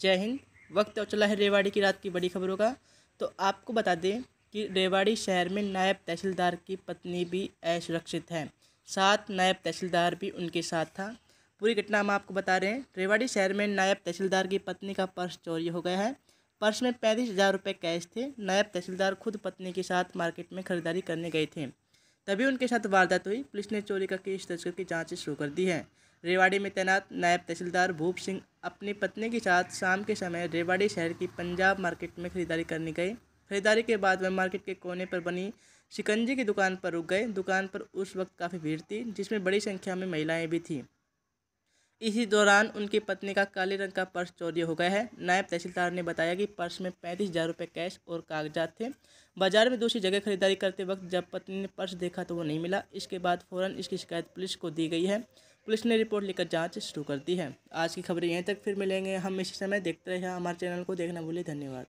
जय हिंद वक्त चला है रेवाड़ी की रात की बड़ी खबरों का तो आपको बता दें कि रेवाड़ी शहर में नायब तहसीलदार की पत्नी भी असुरक्षित है साथ नायब तहसीलदार भी उनके साथ था पूरी घटना हम आपको बता रहे हैं रेवाड़ी शहर में नायब तहसीलदार की पत्नी का पर्स चोरी हो गया है पर्स में पैंतीस हज़ार रुपये कैश थे नायब तहसीलदार खुद पत्नी के साथ मार्केट में खरीदारी करने गए थे तभी उनके साथ वारदात हुई पुलिस ने चोरी का केस दर्ज करके जाँच शुरू कर दी है रेवाड़ी में तैनात नायब तहसीलदार भूप सिंह अपनी पत्नी के साथ शाम के समय रेवाड़ी शहर की पंजाब मार्केट में खरीदारी करने गए खरीदारी के बाद वह मार्केट के कोने पर बनी शिकंजी की दुकान पर रुक गए दुकान पर उस वक्त काफ़ी भीड़ थी जिसमें बड़ी संख्या में महिलाएं भी थीं इसी दौरान उनकी पत्नी का काले रंग का पर्स चोरी हो गया है नायब तहसीलदार ने बताया कि पर्स में पैंतीस हज़ार रुपये कैश और कागजात थे बाजार में दूसरी जगह खरीदारी करते वक्त जब पत्नी ने पर्स देखा तो वो नहीं मिला इसके बाद फ़ौरन इसकी शिकायत पुलिस को दी गई है पुलिस ने रिपोर्ट लेकर जाँच शुरू कर दी है आज की खबरें यहीं तक फिर मिलेंगे हम इसी समय देखते रहे हमारे चैनल को देखना भूलिए धन्यवाद